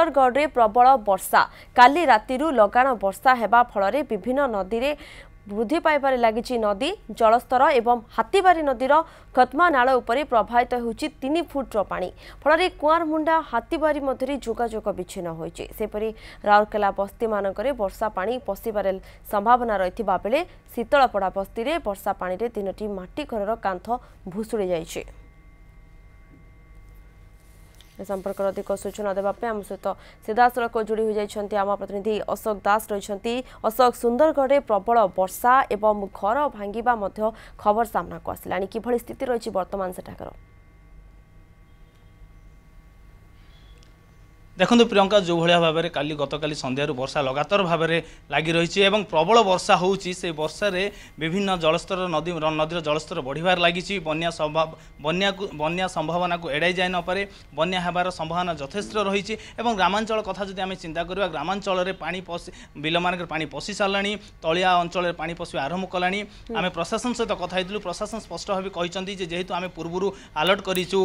ସୁନ୍ଦରଗଡ଼ରେ ପ୍ରବଳ ବର୍ଷା କାଲି ରାତିରୁ ଲଗାଣ ବର୍ଷା ହେବା ଫଳରେ ବିଭିନ୍ନ ନଦୀରେ ବୃଦ୍ଧି ପାଇବାରେ ଲାଗିଛି ନଦୀ ଜଳସ୍ତର ଏବଂ ହାତୀବାରୀ ନଦୀର ଖତ୍ମା ନାଳ ଉପରେ ପ୍ରବାହିତ ହେଉଛି ତିନି ଫୁଟର ପାଣି ଫଳରେ କୁଆଁରମୁଣ୍ଡା ହାତୀବାରୀ ମଧ୍ୟରେ ଯୋଗାଯୋଗ ବିଚ୍ଛିନ୍ନ ହୋଇଛି ସେପରି ରାଉରକେଲା ବସ୍ତିମାନଙ୍କରେ ବର୍ଷା ପାଣି ପଶିବାରେ ସମ୍ଭାବନା ରହିଥିବା ବେଳେ ଶୀତଳପଡ଼ା ବସ୍ତିରେ ବର୍ଷା ପାଣିରେ ତିନୋଟି ମାଟି ଘରର କାନ୍ଥ ଭୁଷୁଡ଼ି ଯାଇଛି এ সম্পর্কে অধিক সূচনা দেওয়া আম সহিত সিধাসলখ যোড়ি হয়ে যাই আম প্রতিনিধি অশোক দাস রয়েছেন অশোক সুন্দরগড়ে প্রবল বর্ষা এবং ঘর ভাঙ্গা খবর সামনাকু আসলা কিভাবে স্থিতি রয়েছে বর্তমান সেঠাকার ଦେଖନ୍ତୁ ପ୍ରିୟଙ୍କା ଯେଉଁଭଳିଆ ଭାବରେ କାଲି ଗତକାଲି ସନ୍ଧ୍ୟାରୁ ବର୍ଷା ଲଗାତାର ଭାବରେ ଲାଗି ରହିଛି ଏବଂ ପ୍ରବଳ ବର୍ଷା ହେଉଛି ସେ ବର୍ଷାରେ ବିଭିନ୍ନ ଜଳସ୍ତର ନଦୀ ନଦୀର ଜଳସ୍ତର ବଢ଼ିବାର ଲାଗିଛି ବନ୍ୟା ବନ୍ୟାକୁ ବନ୍ୟା ସମ୍ଭାବନାକୁ ଏଡ଼ାଇ ଯାଇ ନପାରେ ବନ୍ୟା ହେବାର ସମ୍ଭାବନା ଯଥେଷ୍ଟ ରହିଛି ଏବଂ ଗ୍ରାମାଞ୍ଚଳ କଥା ଯଦି ଆମେ ଚିନ୍ତା କରିବା ଗ୍ରାମାଞ୍ଚଳରେ ପାଣି ପଶି ବିଲମାନଙ୍କରେ ପାଣି ପଶିସାରିଲାଣି ତଳିଆ ଅଞ୍ଚଳରେ ପାଣି ପଶିବା ଆରମ୍ଭ କଲାଣି ଆମେ ପ୍ରଶାସନ ସହିତ କଥା ହେଇଥିଲୁ ପ୍ରଶାସନ ସ୍ପଷ୍ଟ ଭାବେ କହିଛନ୍ତି ଯେ ଯେହେତୁ ଆମେ ପୂର୍ବରୁ ଆଲର୍ଟ କରିଛୁ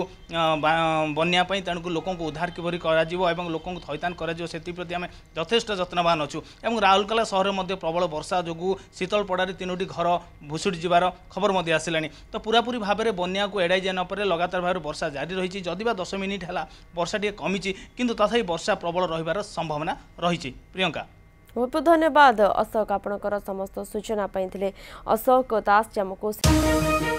ବନ୍ୟା ପାଇଁ ତେଣୁକୁ ଲୋକଙ୍କୁ ଉଦ୍ଧାର କିପରି କରାଯିବ ଏବଂ ଏବଂ ଲୋକଙ୍କୁ ଥଇଥାନ କରାଯିବ ସେଥିପ୍ରତି ଆମେ ଯଥେଷ୍ଟ ଯତ୍ନବାନ ଅଛୁ ଏବଂ ରାଉରକେଲା ସହରରେ ମଧ୍ୟ ପ୍ରବଳ ବର୍ଷା ଯୋଗୁଁ ଶୀତଳପଡ଼ାରେ ତିନୋଟି ଘର ଭୁଷୁଡ଼ି ଯିବାର ଖବର ମଧ୍ୟ ଆସିଲାଣି ତ ପୁରାପୁରି ଭାବରେ ବନ୍ୟାକୁ ଏଡ଼ାଇ ଯାଇ ନପରେ ଲଗାତାର ଭାବରେ ବର୍ଷା ଜାରି ରହିଛି ଯଦି ବା ଦଶ ମିନିଟ୍ ହେଲା ବର୍ଷା ଟିକେ କମିଛି କିନ୍ତୁ ତଥାପି ବର୍ଷା ପ୍ରବଳ ରହିବାର ସମ୍ଭାବନା ରହିଛି ପ୍ରିୟଙ୍କା ବହୁତ ବହୁତ ଧନ୍ୟବାଦ ଅଶୋକ ଆପଣଙ୍କର ସମସ୍ତ ସୂଚନା ପାଇଥିଲେ ଅଶୋକ ଦାସ ଆମକୁ